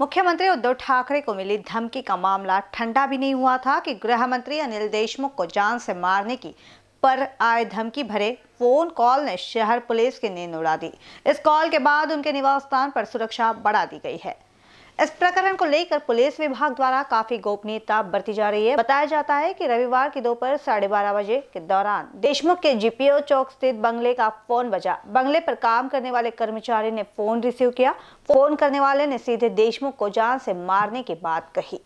मुख्यमंत्री उद्धव ठाकरे को मिली धमकी का मामला ठंडा भी नहीं हुआ था कि गृह मंत्री अनिल देशमुख को जान से मारने की पर आए धमकी भरे फोन कॉल ने शहर पुलिस की नींद उड़ा दी इस कॉल के बाद उनके निवास स्थान पर सुरक्षा बढ़ा दी गई है इस प्रकरण को लेकर पुलिस विभाग द्वारा काफी गोपनीयता बरती जा रही है बताया जाता है कि रविवार की दोपहर साढ़े बारह बजे के दौरान देशमुख के जीपीओ चौक स्थित बंगले का फोन बजा बंगले पर काम करने वाले कर्मचारी ने फोन रिसीव किया फोन करने वाले ने सीधे देशमुख को जान से मारने की बात कही